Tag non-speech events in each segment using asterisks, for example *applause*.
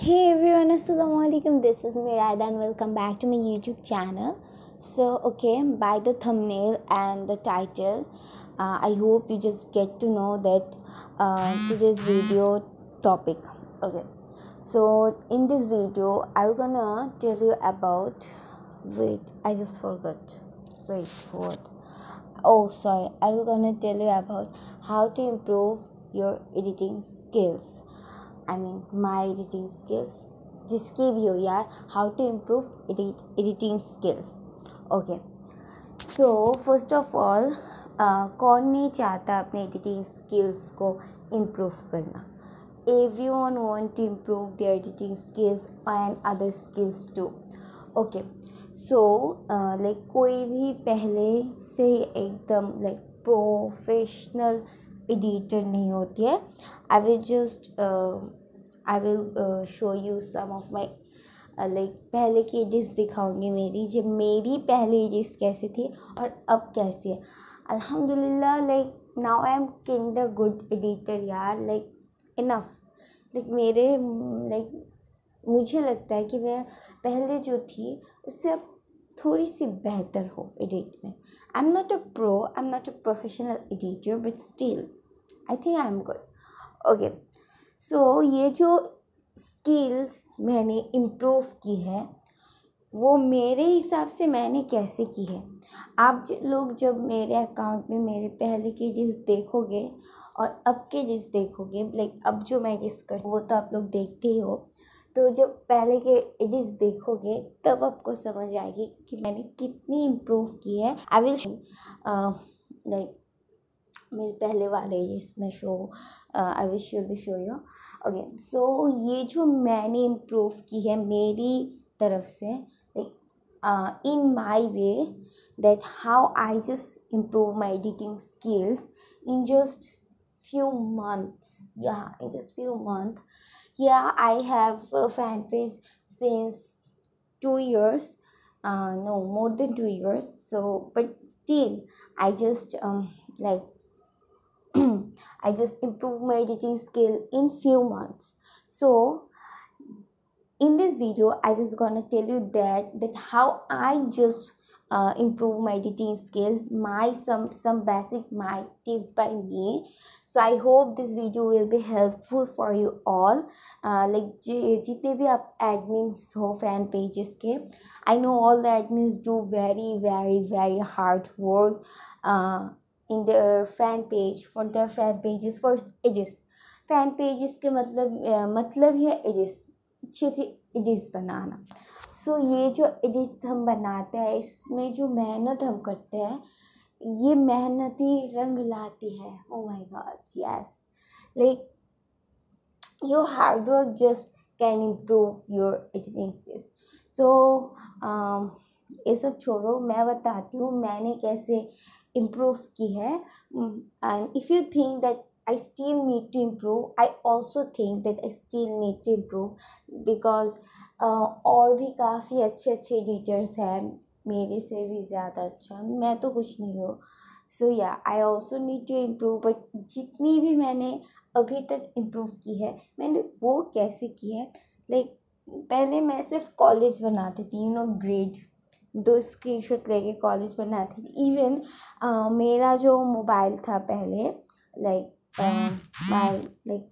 hey everyone assalamu alaikum this is mirad and welcome back to my youtube channel so okay by the thumbnail and the title uh, i hope you just get to know that uh, today's video topic okay so in this video i'm gonna tell you about wait i just forgot wait what oh sorry i'm gonna tell you about how to improve your editing skills I mean my editing skills जिसके भी हो यार how to improve editing skills okay so first of all कौन नहीं चाहता अपने editing skills को improve करना everyone want to improve editing editing skills and other skills too okay so like कोई भी पहले से ही एकदम लाइक प्रोफेशनल एडिटेड नहीं होती है I will just I will show you some of my like पहले की एडिट्स दिखाऊंगी मेरी जब मेरी पहले एडिट्स कैसी थी और अब कैसी है अल्हम्दुलिल्लाह like now I am king the good editor यार लाइक इनफ लाइक मेरे लाइक मुझे लगता है कि मैं पहले जो थी उससे अब थोड़ी सी बेहतर हो एडिट में I am not a pro I am not a professional editor but still I think I am good okay so ये जो स्किल्स मैंने इम्प्रूव की है वो मेरे हिसाब से मैंने कैसे की है आप लोग जब मेरे अकाउंट में मेरे पहले के रील्स देखोगे और अब के रील्स देखोगे लाइक अब जो मैं रील्स कर वो तो आप लोग देखते ही हो तो जब पहले के एडिट्स देखोगे तब आपको समझ आएगी कि मैंने कितनी इम्प्रूव की है आई विल लाइक मेरे पहले वाले इसमें show I wish you wish show you okay so ये जो मैंने इम्प्रूव की है मेरी तरफ से in my way that how I just improve my editing skills in just few months या इन जस्ट फ्यू मंथ या I have fan page since two years no more than two years so but still I just like *clears throat* I just improved my editing skill in few months. So in this video, I just gonna tell you that that how I just uh, improve my editing skills, my some some basic my tips by me. So I hope this video will be helpful for you all. Uh, like jitne bhi ap admins ho fan pages ke, I know all the admins do very very very hard work. Uh, in the fan page for the fan pages for एजिस fan pages के मतलब आ, uh, मतलब है edges अच्छी अच्छी Aedes बनाना सो so, ये जो Aedes हम बनाते हैं इसमें जो मेहनत हम करते हैं ये मेहनत ही रंग लाती है oh my god yes like your hard work just can improve your editing skills so um, ये सब छोड़ो मैं बताती हूँ मैंने कैसे इम्प्रूव की है and if you think that I still need to improve I also think that I still need to improve because uh, और भी काफ़ी अच्छे अच्छे टीचर्स हैं मेरे से भी ज़्यादा अच्छा मैं तो कुछ नहीं हूँ सो या I also need to improve but जितनी भी मैंने अभी तक इम्प्रूव की है मैंने वो कैसे की है लाइक like, पहले मैं सिर्फ कॉलेज बनाती थी यू नो ग्रेड दो स्क्रीनशॉट लेके कॉलेज में ना थी इवन मेरा जो मोबाइल था पहले लाइक माई लाइक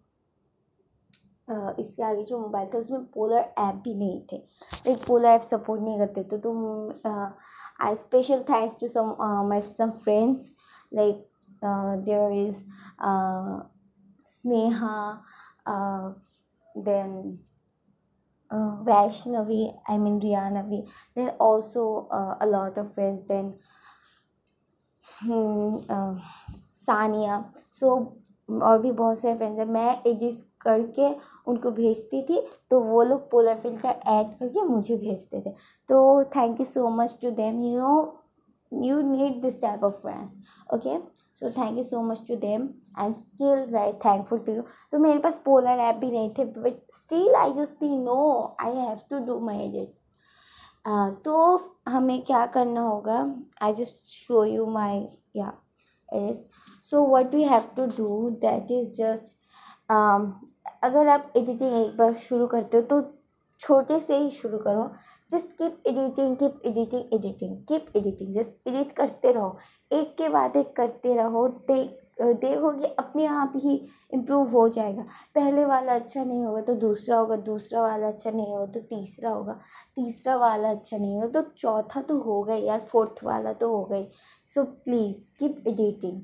इसके आगे जो मोबाइल था उसमें पोलर ऐप भी नहीं थे लाइक पोलर ऐप सपोर्ट नहीं करते तो तुम I special thanks to some my some friends like there is Sneha then Uh, Vaishnavi, I mean Riyanavi, There are also uh, a lot of friends then Saniya so so, और भी बहुत सारे friends हैं मैं एडिट करके उनको भेजती थी तो वो लोग पोलर फिल्टर ऐड करके मुझे भेजते थे तो thank you so much to them you know you need this type of friends okay so thank you so much to them I am still very thankful to you तो मेरे पास polar app भी नहीं थे but still I just know I have to do my edits तो हमें क्या करना होगा I just show you my या edits so what we have to do that is just अगर आप एडिटिंग एक बार शुरू करते हो तो छोटे से ही शुरू करो just keep editing keep editing editing keep editing just edit करते रहो एक के बाद एक करते रहो देख देखोगे अपने आप ही इम्प्रूव हो जाएगा पहले वाला अच्छा नहीं होगा तो दूसरा होगा दूसरा वाला अच्छा नहीं होगा तो तीसरा होगा तीसरा वाला अच्छा नहीं होगा तो चौथा तो होगा ही यार फोर्थ वाला तो होगा ही so please keep editing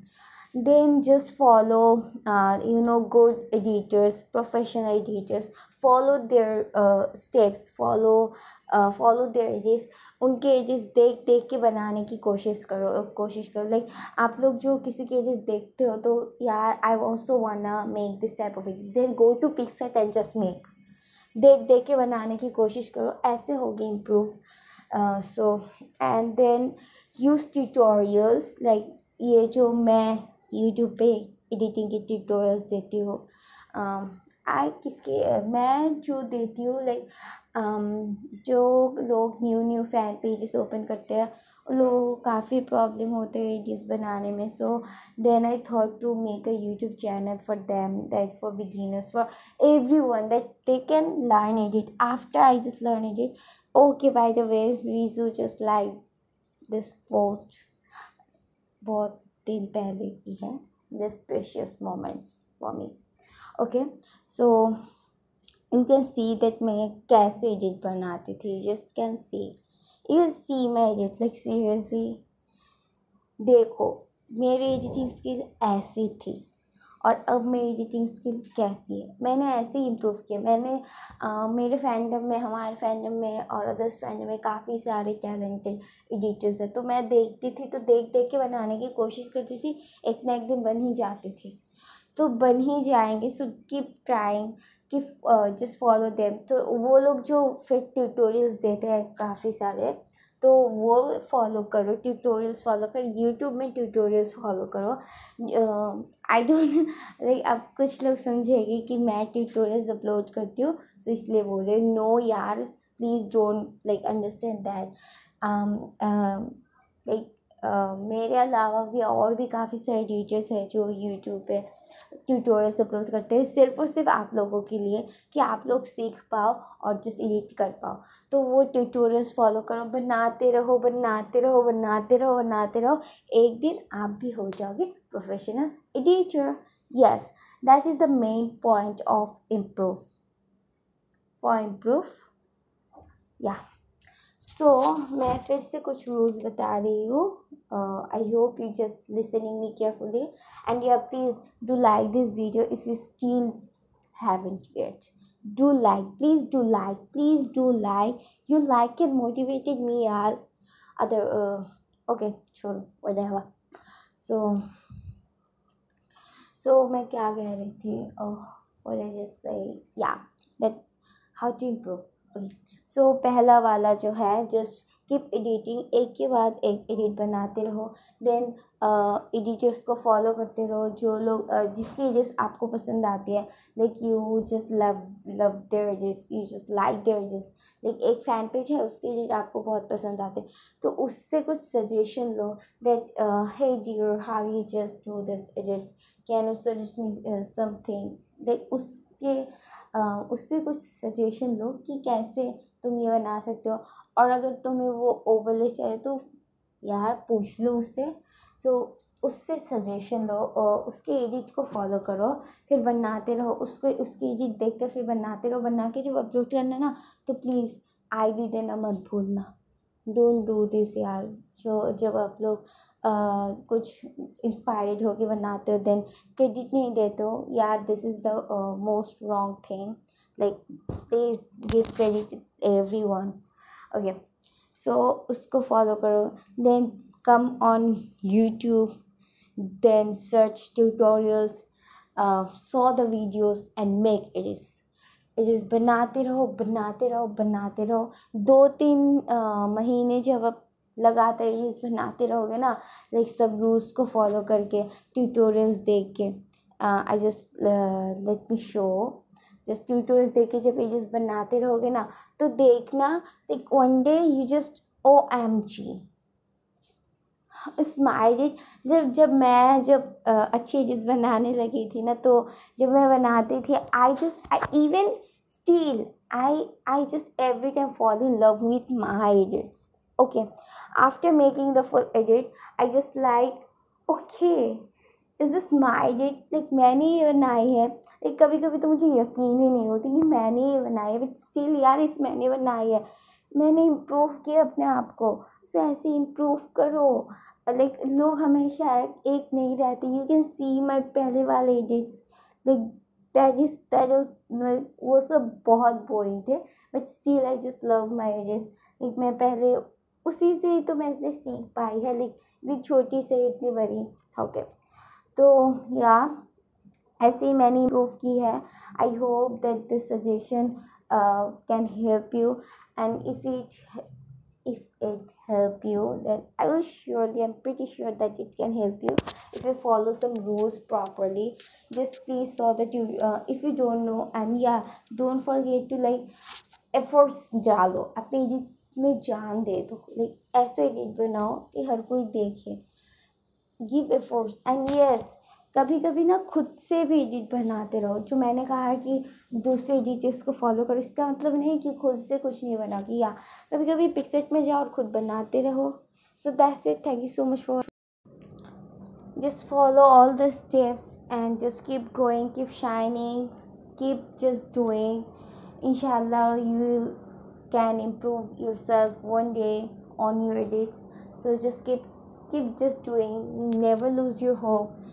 then just follow uh, you know good editors professional editors follow their uh, steps follow uh, follow their edges उनके एजेस देख देख के बनाने की कोशिश करो कोशिश करो लाइक आप लोग जो किसी के एजेस देखते हो तो यार I also wanna make this type of it then go to PicsArt and just make देख देख के बनाने की कोशिश करो ऐसे होगी improve so and then use tutorials like ये जो मैं यूट्यूब पे एडिटिंग के ट्यूटोरियल्स देती हूँ आई किसके मैं जो देती हूँ लाइक जो लोग new new fan pages open करते हैं उन लोगों को काफ़ी प्रॉब्लम होते हैं रील्स बनाने में so then I thought to make a YouTube channel for them that for beginners for everyone that they can learn edit after I just learn edit okay by the way Riju just like this post बहुत दिन पहले की है this precious moments for me okay so you can see that मैं कैसे edit बनाती थी just can see you see मैं एडिट लाइक सीरियसली देखो मेरी एडिटिंग स्किल ऐसी थी और अब मेरी एडिटिंग स्किल कैसी है मैंने ऐसे ही इम्प्रूव किया मैंने आ, मेरे फैंडम में हमारे फैंडम में और अदर्स फैंडम में काफ़ी सारे टैलेंटेड एडिटर्स हैं तो मैं देखती थी तो देख देख के बनाने की कोशिश करती थी एक ना एक दिन बन ही जाती थी तो बन ही जाएंगे सो कीप ट्राइंग कि जस्ट फॉलो देम तो वो लोग जो फिर ट्यूटोरियल्स देते हैं काफ़ी सारे तो वो फॉलो करो ट्यूटोरियल्स फॉलो करो यूट्यूब में ट्यूटोरियल्स फॉलो करो आई डोंट लाइक अब कुछ लोग समझेंगे कि मैं ट्यूटोरियल्स अपलोड करती हूँ सो तो इसलिए बोले नो यार please don't like understand that like मेरे अलावा भी और भी काफ़ी सारे टीचर्स हैं जो यूट्यूब पे ट्यूटोरियल्स अपलोड करते हैं सिर्फ और सिर्फ आप लोगों के लिए कि आप लोग सीख पाओ और जस्ट एडिट कर पाओ तो वो ट्यूटोरियल्स फॉलो करो बनाते रहो बनाते रहो बनाते रहो बनाते रहो एक दिन आप भी हो जाओगे professional editor yes that is the main point of improve for improve या सो मैं फिर से कुछ रूल्स बता रही हूँ uh, i hope you just listening me carefully and yeah please do like this video if you still haven't yet do like please do like please do like you like it motivated me yaar other uh, okay sure whatever so so kya keh मैं क्या कह रही थी और जैसे या that how to improve so pehla wala jo hai just keep editing एक के बाद एक एडिट बनाते रहो देन एडिटर्स को फॉलो करते रहो जो लोग जिसकी एडिट्स आपको पसंद आती है like you just love love their edits you just like their edits like एक फैन पेज है उसके एडिट आपको बहुत पसंद आते हैं तो उससे कुछ सजेशन लो that hey dear how you just do this edits can you suggest me something like उस कि उससे कुछ सजेशन लो कि कैसे तुम ये बना सकते हो और अगर तुम्हें वो ओवरले चाहिए तो यार पूछ लो उससे तो उससे सजेशन लो और उसके एडिट को फॉलो करो फिर बनाते रहो उसको उसकी एडिट देख कर फिर बनाते रहो बना के जब अपलोड करना ना तो प्लीज़ आई भी देना मत भूलना डोंट डू दिस यार जो जब आप लोग कुछ इंस्पायर्ड होके बनाते हो देन क्रेडिट नहीं देते हो यार this is the most wrong thing like please give credit everyone okay so उसको फॉलो करो then come on YouTube then search tutorials saw the the and make it is इस बनाते रहो बनाते रहो बनाते रहो दो तीन महीने जब आप लगातार रील्स बनाते रहोगे ना लाइक सब रूल्स को फॉलो करके ट्यूटोरियल्स देख के I just let me show just tutorials देख के जब पेजेस बनाते रहोगे ना तो देखना like one day you just O M G smilies जब जब मैं जब अच्छी एडिट्स बनाने लगी थी ना तो जब मैं बनाती थी I just I even still i i just every time fall in love with my edits okay after making the full edit i just like okay is this my date like मैंने ये बनाई है like कभी कभी तो मुझे यकीन ही नहीं होती कि मैंने ये बनाई है बट स्टिल यार इस मैंने बनाई है मैंने इम्प्रूव किया अपने आप को सो so, ऐसे इम्प्रूव करो लाइक like, लोग हमेशा एक नहीं रहते यू कैन सी माई पहले वाले एडिट्स लाइक स्टडीज स्टडीज वो सब बहुत बोरिंग थे but still I just love marriages like मैं पहले उसी से ही तो इसने सीख पाई है लाइक इतनी छोटी से इतनी बड़ी ओके तो या ऐसे ही मैंने इम्प्रूव की है I hope that this suggestion can help you and if it it help you you I will will I am pretty sure that it can help you if you follow some rules properly just please saw that you uh, if you don't know and yeah don't forget to like efforts jalo apne edit mein jaan de do like aise edit banao ki har koi dekhe give efforts and yes कभी कभी ना खुद से भी edit बनाते रहो जो मैंने कहा है कि दूसरे एडिटर्स को फॉलो करो इसका मतलब नहीं कि खुद से कुछ नहीं बनाओ कि या कभी कभी पिक्सेट में जाओ और खुद बनाते रहो so that's it thank you so much for just follow all the steps and just keep growing keep shining keep just doing inshallah you can improve yourself one day on your dates so just keep keep just doing never lose your hope